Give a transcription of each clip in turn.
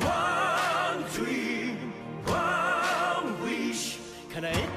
One dream, one wish. Can I?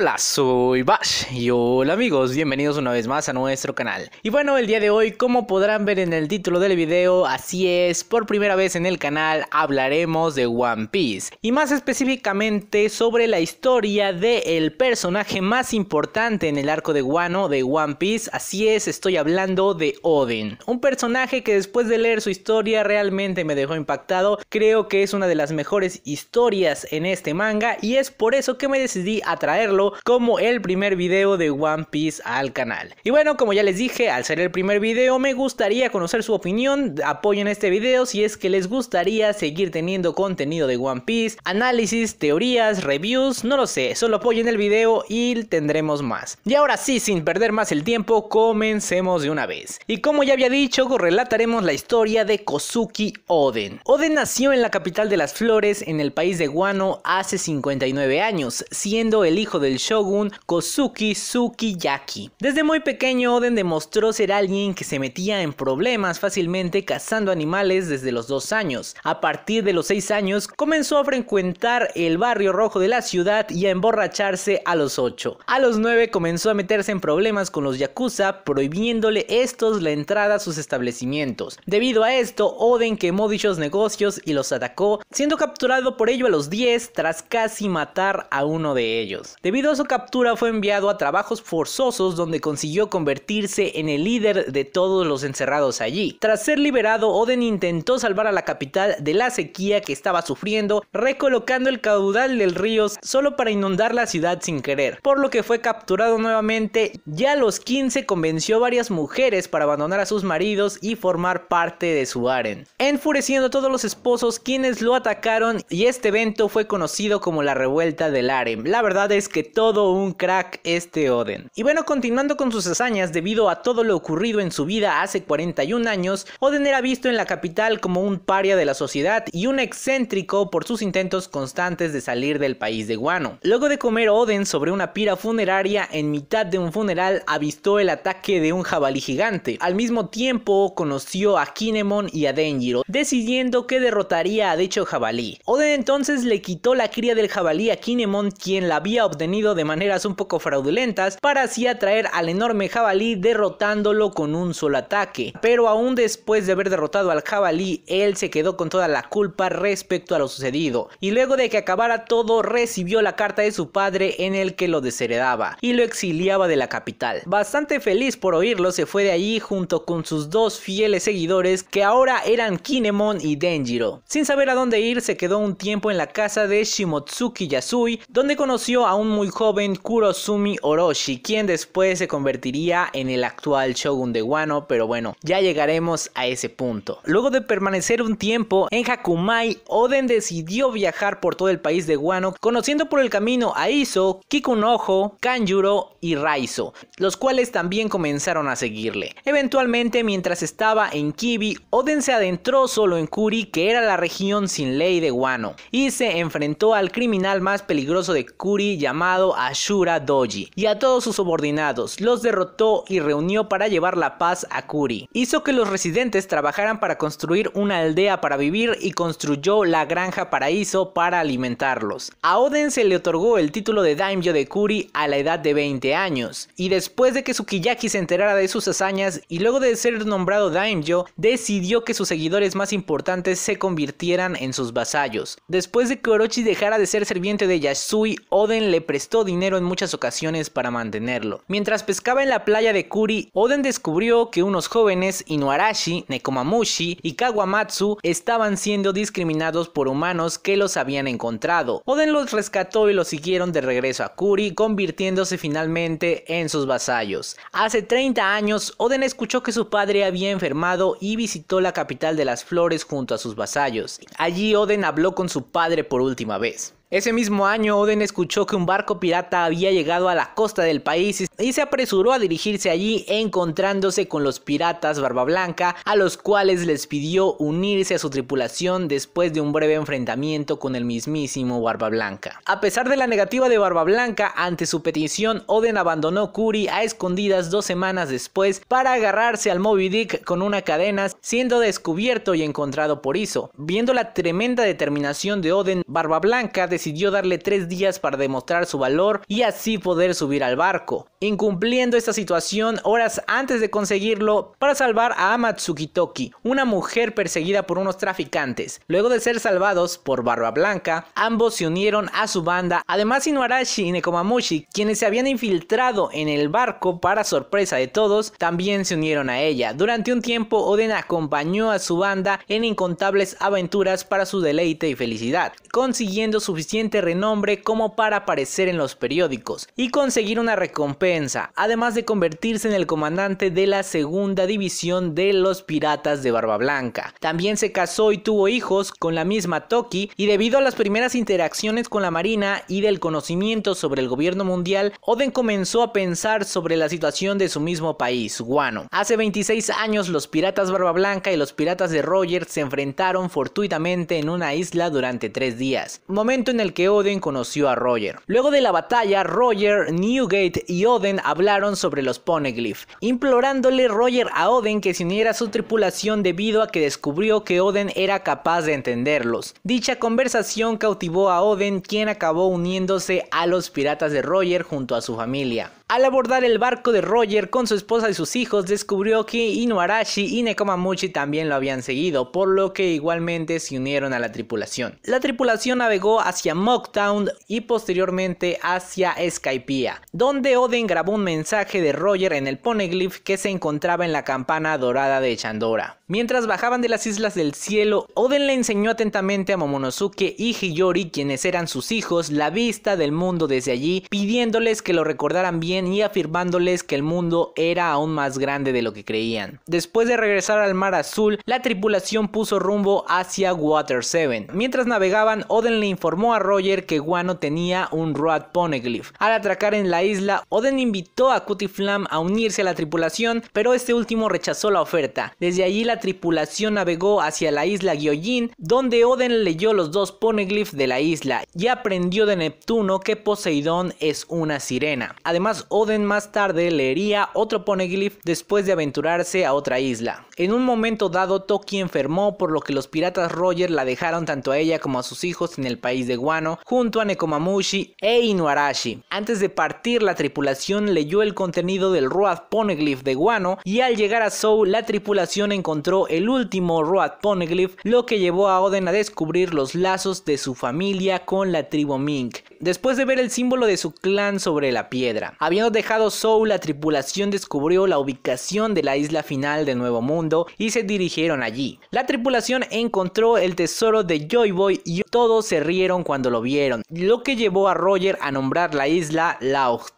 Hola, soy Bash y hola amigos, bienvenidos una vez más a nuestro canal. Y bueno, el día de hoy, como podrán ver en el título del video, así es, por primera vez en el canal hablaremos de One Piece. Y más específicamente sobre la historia del personaje más importante en el arco de Wano de One Piece, así es, estoy hablando de Odin. Un personaje que después de leer su historia realmente me dejó impactado, creo que es una de las mejores historias en este manga y es por eso que me decidí a traerlo como el primer video de One Piece al canal. Y bueno, como ya les dije, al ser el primer video me gustaría conocer su opinión, apoyen este video si es que les gustaría seguir teniendo contenido de One Piece, análisis, teorías, reviews, no lo sé, solo apoyen el video y tendremos más. Y ahora sí, sin perder más el tiempo, comencemos de una vez. Y como ya había dicho, relataremos la historia de Kozuki Oden. Oden nació en la capital de las flores en el país de Guano hace 59 años, siendo el hijo de el shogun Kosuki Tsukiyaki. Desde muy pequeño Oden demostró ser alguien que se metía en problemas fácilmente cazando animales desde los dos años. A partir de los seis años comenzó a frecuentar el barrio rojo de la ciudad y a emborracharse a los ocho. A los nueve comenzó a meterse en problemas con los yakuza prohibiéndole estos la entrada a sus establecimientos. Debido a esto, Oden quemó dichos negocios y los atacó, siendo capturado por ello a los 10 tras casi matar a uno de ellos. Debido su captura fue enviado a trabajos forzosos donde consiguió convertirse en el líder de todos los encerrados allí. Tras ser liberado, Oden intentó salvar a la capital de la sequía que estaba sufriendo, recolocando el caudal del río solo para inundar la ciudad sin querer, por lo que fue capturado nuevamente. Ya a los 15 convenció a varias mujeres para abandonar a sus maridos y formar parte de su aren enfureciendo a todos los esposos quienes lo atacaron y este evento fue conocido como la revuelta del aren. La verdad es que todo un crack este Oden. Y bueno, continuando con sus hazañas, debido a todo lo ocurrido en su vida hace 41 años, Oden era visto en la capital como un paria de la sociedad y un excéntrico por sus intentos constantes de salir del país de Guano. Luego de comer Oden sobre una pira funeraria en mitad de un funeral, avistó el ataque de un jabalí gigante. Al mismo tiempo, conoció a Kinemon y a Denjiro, decidiendo que derrotaría a dicho jabalí. Oden entonces le quitó la cría del jabalí a Kinemon, quien la había obtenido de maneras un poco fraudulentas para así atraer al enorme jabalí derrotándolo con un solo ataque. Pero aún después de haber derrotado al jabalí, él se quedó con toda la culpa respecto a lo sucedido. Y luego de que acabara todo, recibió la carta de su padre en el que lo desheredaba y lo exiliaba de la capital. Bastante feliz por oírlo, se fue de allí junto con sus dos fieles seguidores que ahora eran Kinemon y Denjiro. Sin saber a dónde ir, se quedó un tiempo en la casa de Shimotsuki Yasui, donde conoció a un muy joven Kurosumi Orochi, quien después se convertiría en el actual shogun de Guano, pero bueno, ya llegaremos a ese punto. Luego de permanecer un tiempo en Hakumai, Oden decidió viajar por todo el país de Guano, conociendo por el camino a Iso, Kikunojo, Kanjuro y Raizo, los cuales también comenzaron a seguirle. Eventualmente, mientras estaba en Kibi, Oden se adentró solo en Kuri, que era la región sin ley de Guano, y se enfrentó al criminal más peligroso de Kuri llamado a Doji y a todos sus subordinados, los derrotó y reunió para llevar la paz a Kuri. Hizo que los residentes trabajaran para construir una aldea para vivir y construyó la granja paraíso para alimentarlos. A Oden se le otorgó el título de Daimyo de Kuri a la edad de 20 años y después de que Sukiyaki se enterara de sus hazañas y luego de ser nombrado Daimyo, decidió que sus seguidores más importantes se convirtieran en sus vasallos. Después de que Orochi dejara de ser sirviente de Yasui, Oden le prestó dinero en muchas ocasiones para mantenerlo. Mientras pescaba en la playa de Kuri, Oden descubrió que unos jóvenes Inuarashi, Nekomamushi y Kawamatsu estaban siendo discriminados por humanos que los habían encontrado. Oden los rescató y los siguieron de regreso a Kuri, convirtiéndose finalmente en sus vasallos. Hace 30 años, Oden escuchó que su padre había enfermado y visitó la capital de las flores junto a sus vasallos. Allí Oden habló con su padre por última vez. Ese mismo año, Oden escuchó que un barco pirata había llegado a la costa del país y se apresuró a dirigirse allí encontrándose con los piratas Barba Blanca, a los cuales les pidió unirse a su tripulación después de un breve enfrentamiento con el mismísimo Barba Blanca. A pesar de la negativa de Barba Blanca ante su petición, Oden abandonó Kuri a escondidas dos semanas después para agarrarse al Moby Dick con una cadena, siendo descubierto y encontrado por Iso. Viendo la tremenda determinación de Oden, Barba Blanca decidió darle tres días para demostrar su valor y así poder subir al barco, incumpliendo esta situación horas antes de conseguirlo para salvar a Amatsuki Toki, una mujer perseguida por unos traficantes. Luego de ser salvados por Barba Blanca, ambos se unieron a su banda, además Inuarashi y Nekomamushi, quienes se habían infiltrado en el barco para sorpresa de todos, también se unieron a ella. Durante un tiempo, Oden acompañó a su banda en incontables aventuras para su deleite y felicidad, consiguiendo suficiente renombre como para aparecer en los periódicos y conseguir una recompensa, además de convertirse en el comandante de la segunda división de los piratas de Barba Blanca. También se casó y tuvo hijos con la misma Toki y debido a las primeras interacciones con la marina y del conocimiento sobre el gobierno mundial, Oden comenzó a pensar sobre la situación de su mismo país, Guano. Hace 26 años los piratas Barba Blanca y los piratas de Roger se enfrentaron fortuitamente en una isla durante tres días, momento en el que Oden conoció a Roger. Luego de la batalla, Roger, Newgate y Odin hablaron sobre los Poneglyph, implorándole Roger a Odin que se uniera a su tripulación debido a que descubrió que Oden era capaz de entenderlos. Dicha conversación cautivó a Odin, quien acabó uniéndose a los piratas de Roger junto a su familia. Al abordar el barco de Roger con su esposa y sus hijos, descubrió que Inuarashi y Nekomamuchi también lo habían seguido, por lo que igualmente se unieron a la tripulación. La tripulación navegó hacia Mocktown y posteriormente hacia Skypiea, donde Oden grabó un mensaje de Roger en el poneglyph que se encontraba en la campana dorada de Chandora. Mientras bajaban de las Islas del Cielo, Oden le enseñó atentamente a Momonosuke y Hiyori, quienes eran sus hijos, la vista del mundo desde allí, pidiéndoles que lo recordaran bien y afirmándoles que el mundo era aún más grande de lo que creían. Después de regresar al mar azul, la tripulación puso rumbo hacia Water 7. Mientras navegaban, Oden le informó a Roger que Guano tenía un Road Poneglyph. Al atracar en la isla, Oden invitó a Flam a unirse a la tripulación, pero este último rechazó la oferta. Desde allí la tripulación navegó hacia la isla Gyojin, donde Oden leyó los dos poneglyph de la isla y aprendió de Neptuno que Poseidón es una sirena. Además, Oden más tarde leería otro poneglyph después de aventurarse a otra isla. En un momento dado Toki enfermó por lo que los piratas Roger la dejaron tanto a ella como a sus hijos en el país de Guano junto a Nekomamushi e Inuarashi. Antes de partir la tripulación leyó el contenido del ruad Poneglyph de Guano y al llegar a Sou la tripulación encontró el último Road Poneglyph lo que llevó a Oden a descubrir los lazos de su familia con la tribu Mink después de ver el símbolo de su clan sobre la piedra. Habiendo dejado Soul, la tripulación descubrió la ubicación de la isla final del Nuevo Mundo y se dirigieron allí. La tripulación encontró el tesoro de Joy Boy y todos se rieron cuando lo vieron, lo que llevó a Roger a nombrar la isla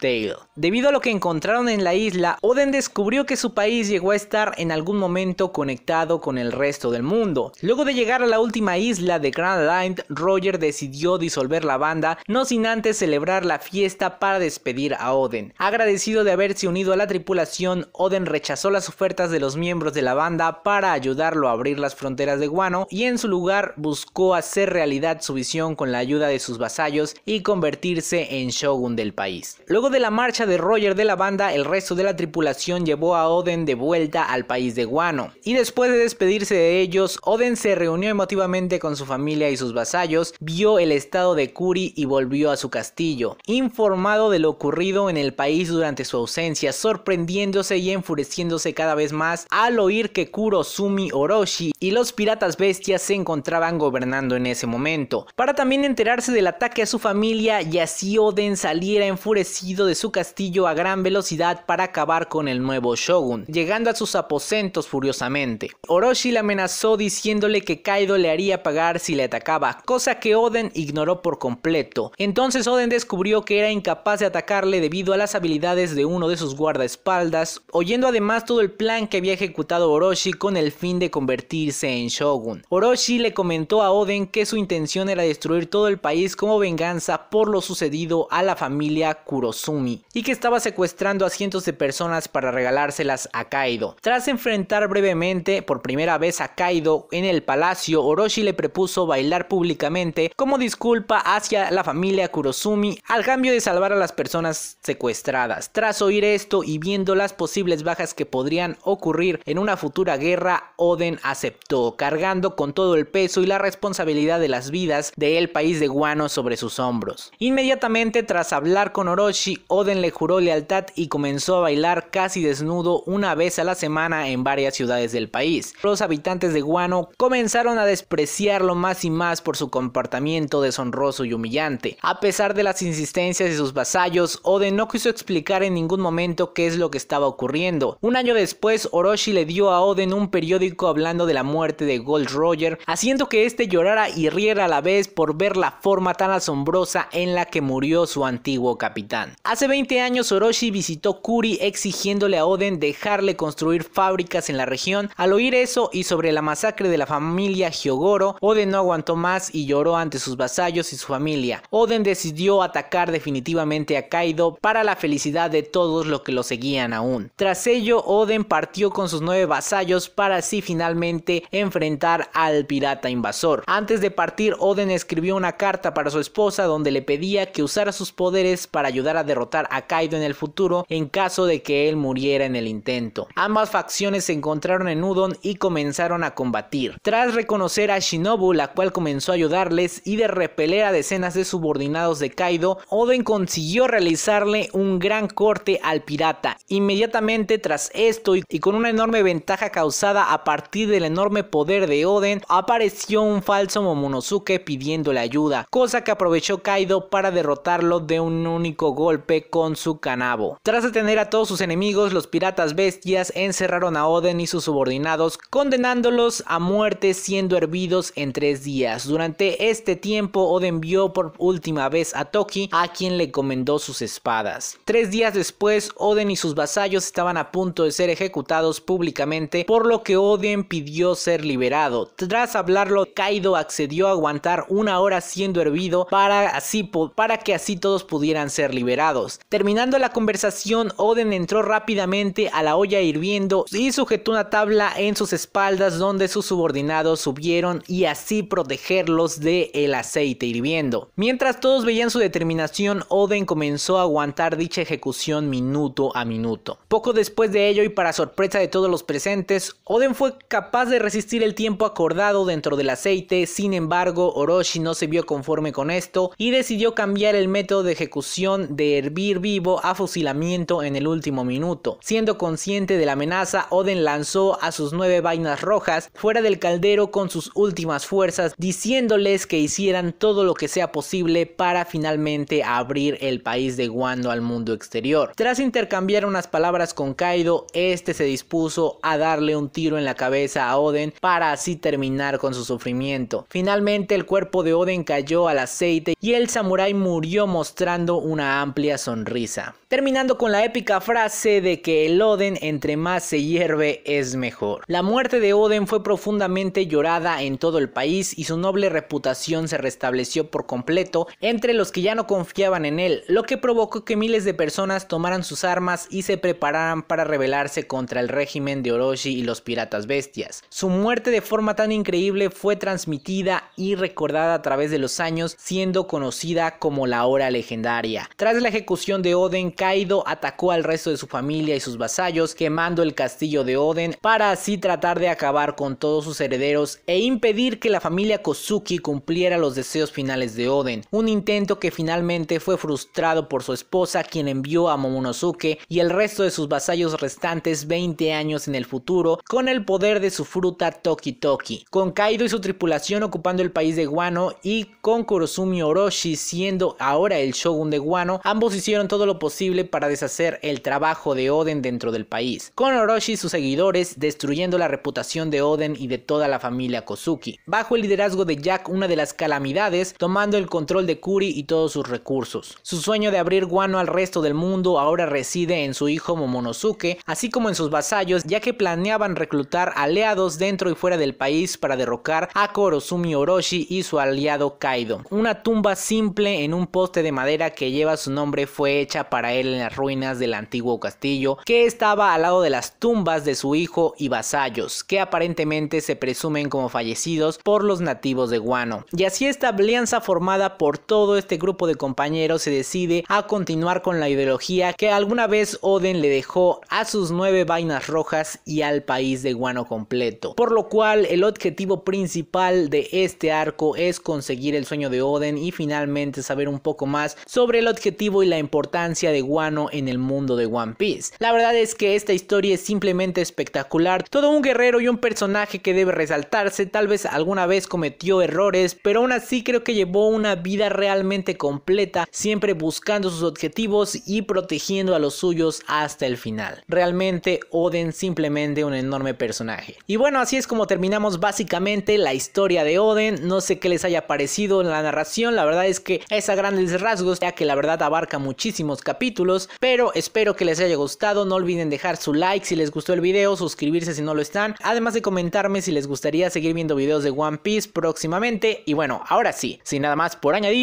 Tale. Debido a lo que encontraron en la isla, Oden descubrió que su país llegó a estar en algún momento conectado con el resto del mundo. Luego de llegar a la última isla de Grand Line, Roger decidió disolver la banda, no sin antes celebrar la fiesta para despedir a Oden. Agradecido de haberse unido a la tripulación, Oden rechazó las ofertas de los miembros de la banda para ayudarlo a abrir las fronteras de Guano y en su lugar buscó hacer realidad su visión con la ayuda de sus vasallos y convertirse en shogun del país. Luego de la marcha de Roger de la banda, el resto de la tripulación llevó a Oden de vuelta al país de Guano y después de despedirse de ellos, Oden se reunió emotivamente con su familia y sus vasallos, vio el estado de Kuri y volvió a su castillo, informado de lo ocurrido en el país durante su ausencia, sorprendiéndose y enfureciéndose cada vez más al oír que Kuro Sumi Orochi y los piratas bestias se encontraban gobernando en ese momento. Para también enterarse del ataque a su familia y así Oden saliera enfurecido de su castillo a gran velocidad para acabar con el nuevo shogun, llegando a sus aposentos furiosamente. Orochi le amenazó diciéndole que Kaido le haría pagar si le atacaba, cosa que Oden ignoró por completo. Entonces Oden descubrió que era incapaz de atacarle debido a las habilidades de uno de sus guardaespaldas, oyendo además todo el plan que había ejecutado Orochi con el fin de convertirse en Shogun. Orochi le comentó a Oden que su intención era destruir todo el país como venganza por lo sucedido a la familia Kurosumi y que estaba secuestrando a cientos de personas para regalárselas a Kaido. Tras enfrentar brevemente por primera vez a Kaido en el palacio, Orochi le propuso bailar públicamente como disculpa hacia la familia a Kurosumi al cambio de salvar a las personas secuestradas. Tras oír esto y viendo las posibles bajas que podrían ocurrir en una futura guerra, Oden aceptó, cargando con todo el peso y la responsabilidad de las vidas del país de Guano sobre sus hombros. Inmediatamente tras hablar con Orochi, Oden le juró lealtad y comenzó a bailar casi desnudo una vez a la semana en varias ciudades del país. Los habitantes de Guano comenzaron a despreciarlo más y más por su comportamiento deshonroso y humillante a pesar de las insistencias de sus vasallos, Oden no quiso explicar en ningún momento qué es lo que estaba ocurriendo. Un año después, Orochi le dio a Oden un periódico hablando de la muerte de Gold Roger, haciendo que este llorara y riera a la vez por ver la forma tan asombrosa en la que murió su antiguo capitán. Hace 20 años Orochi visitó Kuri exigiéndole a Oden dejarle construir fábricas en la región. Al oír eso y sobre la masacre de la familia Hyogoro, Oden no aguantó más y lloró ante sus vasallos y su familia decidió atacar definitivamente a Kaido para la felicidad de todos los que lo seguían aún. Tras ello, Oden partió con sus nueve vasallos para así finalmente enfrentar al pirata invasor. Antes de partir, Oden escribió una carta para su esposa donde le pedía que usara sus poderes para ayudar a derrotar a Kaido en el futuro en caso de que él muriera en el intento. Ambas facciones se encontraron en Udon y comenzaron a combatir. Tras reconocer a Shinobu, la cual comenzó a ayudarles y de repeler a decenas de subordinados de Kaido, Oden consiguió realizarle un gran corte al pirata. Inmediatamente tras esto y con una enorme ventaja causada a partir del enorme poder de Oden, apareció un falso Momonosuke pidiéndole ayuda, cosa que aprovechó Kaido para derrotarlo de un único golpe con su canabo. Tras detener a todos sus enemigos, los piratas bestias encerraron a Oden y sus subordinados, condenándolos a muerte siendo hervidos en tres días. Durante este tiempo, Oden vio por última vez a Toki, a quien le encomendó sus espadas. Tres días después, Oden y sus vasallos estaban a punto de ser ejecutados públicamente, por lo que Oden pidió ser liberado. Tras hablarlo, Kaido accedió a aguantar una hora siendo hervido para, así, para que así todos pudieran ser liberados. Terminando la conversación, Oden entró rápidamente a la olla hirviendo y sujetó una tabla en sus espaldas donde sus subordinados subieron y así protegerlos de el aceite hirviendo. Mientras todos veían su determinación, Oden comenzó a aguantar dicha ejecución minuto a minuto. Poco después de ello y para sorpresa de todos los presentes, Oden fue capaz de resistir el tiempo acordado dentro del aceite, sin embargo Orochi no se vio conforme con esto y decidió cambiar el método de ejecución de hervir vivo a fusilamiento en el último minuto. Siendo consciente de la amenaza, Oden lanzó a sus nueve vainas rojas fuera del caldero con sus últimas fuerzas, diciéndoles que hicieran todo lo que sea posible para finalmente abrir el país de Wando al mundo exterior. Tras intercambiar unas palabras con Kaido, este se dispuso a darle un tiro en la cabeza a Oden para así terminar con su sufrimiento. Finalmente el cuerpo de Oden cayó al aceite y el samurái murió mostrando una amplia sonrisa. Terminando con la épica frase de que el Oden entre más se hierve es mejor. La muerte de Oden fue profundamente llorada en todo el país y su noble reputación se restableció por completo entre los que ya no confiaban en él, lo que provocó que miles de personas tomaran sus armas y se prepararan para rebelarse contra el régimen de Orochi y los piratas bestias. Su muerte de forma tan increíble fue transmitida y recordada a través de los años, siendo conocida como la hora legendaria. Tras la ejecución de Oden, Kaido atacó al resto de su familia y sus vasallos, quemando el castillo de Oden para así tratar de acabar con todos sus herederos e impedir que la familia Kosuki cumpliera los deseos finales de Oden intento que finalmente fue frustrado por su esposa quien envió a Momonosuke y el resto de sus vasallos restantes 20 años en el futuro con el poder de su fruta Toki Toki, con Kaido y su tripulación ocupando el país de Guano y con Kurosumi Orochi siendo ahora el shogun de Guano, ambos hicieron todo lo posible para deshacer el trabajo de Oden dentro del país, con Orochi y sus seguidores destruyendo la reputación de Oden y de toda la familia Kosuki. Bajo el liderazgo de Jack, una de las calamidades, tomando el control de Kuri y todos sus recursos. Su sueño de abrir Guano al resto del mundo ahora reside en su hijo Momonosuke, así como en sus vasallos, ya que planeaban reclutar aliados dentro y fuera del país para derrocar a Korosumi Orochi y su aliado Kaido. Una tumba simple en un poste de madera que lleva su nombre fue hecha para él en las ruinas del antiguo castillo, que estaba al lado de las tumbas de su hijo y vasallos, que aparentemente se presumen como fallecidos por los nativos de Guano. Y así esta alianza formada por todo este grupo de compañeros se decide a continuar con la ideología que alguna vez Oden le dejó a sus nueve vainas rojas y al país de Guano completo. Por lo cual el objetivo principal de este arco es conseguir el sueño de Oden y finalmente saber un poco más sobre el objetivo y la importancia de Guano en el mundo de One Piece. La verdad es que esta historia es simplemente espectacular, todo un guerrero y un personaje que debe resaltarse, tal vez alguna vez cometió errores, pero aún así creo que llevó una vida realmente completa, siempre buscando sus objetivos y protegiendo a los suyos hasta el final. Realmente Oden simplemente un enorme personaje. Y bueno, así es como terminamos básicamente la historia de Oden. No sé qué les haya parecido en la narración, la verdad es que es a grandes rasgos, ya que la verdad abarca muchísimos capítulos, pero espero que les haya gustado. No olviden dejar su like si les gustó el video, suscribirse si no lo están, además de comentarme si les gustaría seguir viendo videos de One Piece próximamente. Y bueno, ahora sí, sin nada más por añadir,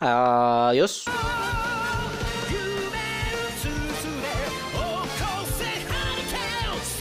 Adiós.